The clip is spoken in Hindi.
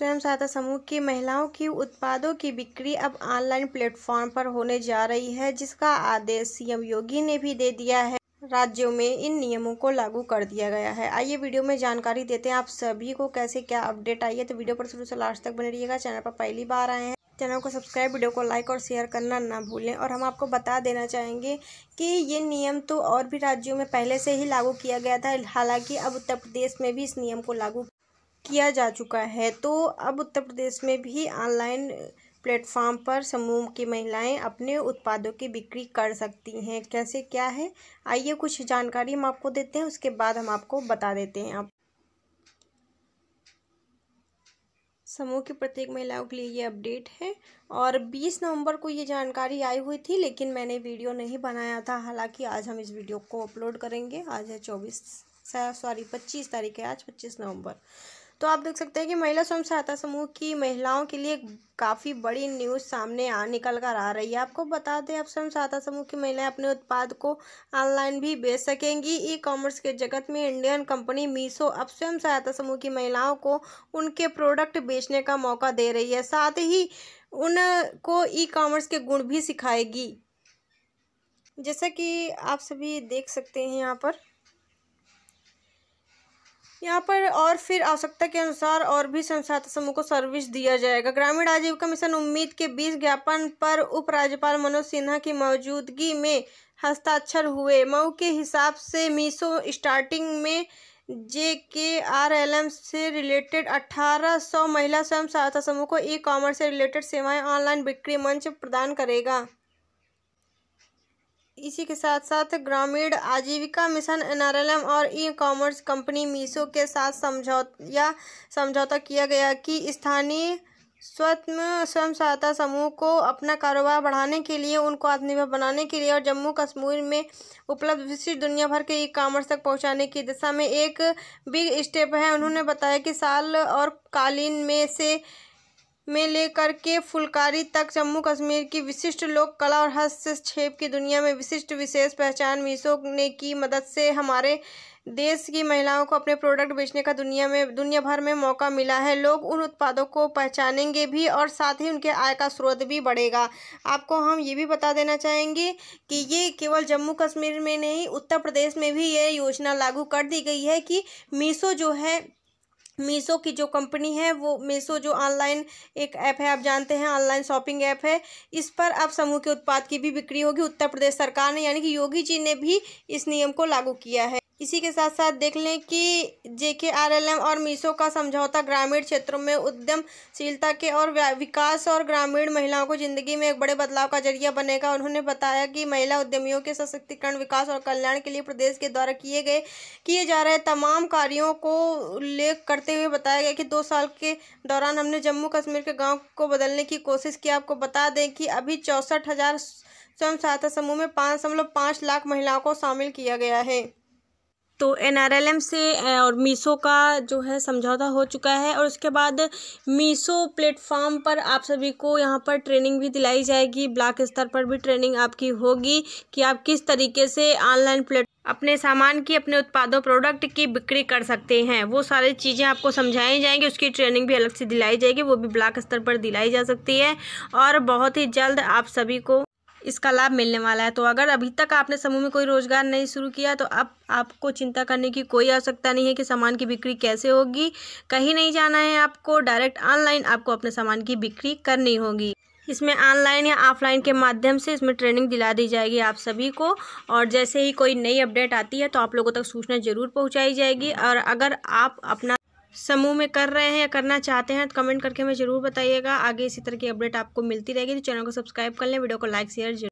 स्वयं सहायता समूह की महिलाओं की उत्पादों की बिक्री अब ऑनलाइन प्लेटफॉर्म पर होने जा रही है जिसका आदेश सीएम योगी ने भी दे दिया है राज्यों में इन नियमों को लागू कर दिया गया है आइए वीडियो में जानकारी देते हैं आप सभी को कैसे क्या अपडेट आई है तो वीडियो पर शुरू से लास्ट तक बने रहिएगा चैनल पर पहली बार आए हैं चैनल को सब्सक्राइब वीडियो को लाइक और शेयर करना ना भूलें और हम आपको बता देना चाहेंगे कि ये नियम तो और भी राज्यों में पहले से ही लागू किया गया था हालांकि अब उत्तर प्रदेश में भी इस नियम को लागू किया जा चुका है तो अब उत्तर प्रदेश में भी ऑनलाइन प्लेटफॉर्म पर समूह की महिलाएं अपने उत्पादों की बिक्री कर सकती हैं कैसे क्या है आइए कुछ जानकारी हम आपको देते हैं उसके बाद हम आपको बता देते हैं आप समूह की प्रत्येक महिलाओं के लिए ये अपडेट है और 20 नवंबर को ये जानकारी आई हुई थी लेकिन मैंने वीडियो नहीं बनाया था हालांकि आज हम इस वीडियो को अपलोड करेंगे आज है चौबीस सॉरी पच्चीस तारीख है आज पच्चीस नवंबर तो आप देख सकते हैं कि महिला स्वयं सहायता समूह की महिलाओं के लिए काफ़ी बड़ी न्यूज़ सामने आ निकल कर आ रही है आपको बता दें अब स्वयं सहायता समूह की महिलाएं अपने उत्पाद को ऑनलाइन भी बेच सकेंगी ई कॉमर्स के जगत में इंडियन कंपनी मीसो अब स्वयं सहायता समूह की महिलाओं को उनके प्रोडक्ट बेचने का मौका दे रही है साथ ही उनको ई कॉमर्स के गुण भी सिखाएगी जैसा कि आप सभी देख सकते हैं यहाँ पर यहाँ पर और फिर आवश्यकता के अनुसार और भी संस्थाता समूह को सर्विस दिया जाएगा ग्रामीण आजीविका मिशन उम्मीद के बीच ज्ञापन पर उपराज्यपाल मनोज सिन्हा की मौजूदगी में हस्ताक्षर हुए मऊ के हिसाब से मीसो स्टार्टिंग में J K R L M से रिलेटेड 1800 महिला स्वयं सहायता समूह को ई कॉमर्स से रिलेटेड सेवाएं ऑनलाइन बिक्री मंच प्रदान करेगा इसी के साथ साथ ग्रामीण आजीविका मिशन एनआरएलएम और ई कॉमर्स कंपनी मीशो के साथ समझौता समझौता किया गया कि स्थानीय स्वयं स्वयं सहायता समूह को अपना कारोबार बढ़ाने के लिए उनको आत्मनिर्भर बनाने के लिए और जम्मू कश्मीर में उपलब्ध विशिष्ट दुनिया भर के ई कॉमर्स तक पहुंचाने की दिशा में एक बिग स्टेप है उन्होंने बताया कि साल और कालीन में से में लेकर के फुलकारी तक जम्मू कश्मीर की विशिष्ट लोक कला और हस्तक्षेप की दुनिया में विशिष्ट विशेष पहचान मीशो ने की मदद से हमारे देश की महिलाओं को अपने प्रोडक्ट बेचने का दुनिया में दुनिया भर में मौका मिला है लोग उन उत्पादों को पहचानेंगे भी और साथ ही उनके आय का स्रोत भी बढ़ेगा आपको हम ये भी बता देना चाहेंगे कि ये केवल जम्मू कश्मीर में नहीं उत्तर प्रदेश में भी ये योजना लागू कर दी गई है कि मीशो जो है मीसो की जो कंपनी है वो मीसो जो ऑनलाइन एक ऐप है आप जानते हैं ऑनलाइन शॉपिंग ऐप है इस पर अब समूह के उत्पाद की भी बिक्री होगी उत्तर प्रदेश सरकार ने यानी कि योगी जी ने भी इस नियम को लागू किया है इसी के साथ साथ देख लें कि जेके आर एल एम और मीसो का समझौता ग्रामीण क्षेत्रों में उद्यमशीलता के और विकास और ग्रामीण महिलाओं को जिंदगी में एक बड़े बदलाव का जरिया बनेगा उन्होंने बताया कि महिला उद्यमियों के सशक्तिकरण विकास और कल्याण के लिए प्रदेश के द्वारा किए गए किए जा रहे तमाम कार्यों को उल्लेख करते हुए बताया गया कि दो साल के दौरान हमने जम्मू कश्मीर के गाँव को बदलने की कोशिश की आपको बता दें कि अभी चौंसठ हज़ार स्वयं सहायता समूह में पाँच दशमलव पाँच लाख महिलाओं को शामिल किया गया है तो एन से और मीशो का जो है समझौता हो चुका है और उसके बाद मीशो प्लेटफॉर्म पर आप सभी को यहाँ पर ट्रेनिंग भी दिलाई जाएगी ब्लॉक स्तर पर भी ट्रेनिंग आपकी होगी कि आप किस तरीके से ऑनलाइन प्लेट अपने सामान की अपने उत्पादों प्रोडक्ट की बिक्री कर सकते हैं वो सारी चीज़ें आपको समझाई जाएंगी उसकी ट्रेनिंग भी अलग से दिलाई जाएगी वो भी ब्लॉक स्तर पर दिलाई जा सकती है और बहुत ही जल्द आप सभी को इसका लाभ मिलने वाला है तो अगर अभी तक आपने समूह में कोई रोजगार नहीं शुरू किया तो अब आपको चिंता करने की कोई आवश्यकता नहीं है कि सामान की बिक्री कैसे होगी कहीं नहीं जाना है आपको डायरेक्ट ऑनलाइन आपको अपने सामान की बिक्री करनी होगी इसमें ऑनलाइन या ऑफलाइन के माध्यम से इसमें ट्रेनिंग दिला दी जाएगी आप सभी को और जैसे ही कोई नई अपडेट आती है तो आप लोगों तक सूचना ज़रूर पहुंचाई जाएगी और अगर आप अपना समूह में कर रहे हैं या करना चाहते हैं तो कमेंट करके हमें ज़रूर बताइएगा आगे इसी तरह की अपडेट आपको मिलती रहेगी तो चैनल को सब्सक्राइब कर लें वीडियो को लाइक शेयर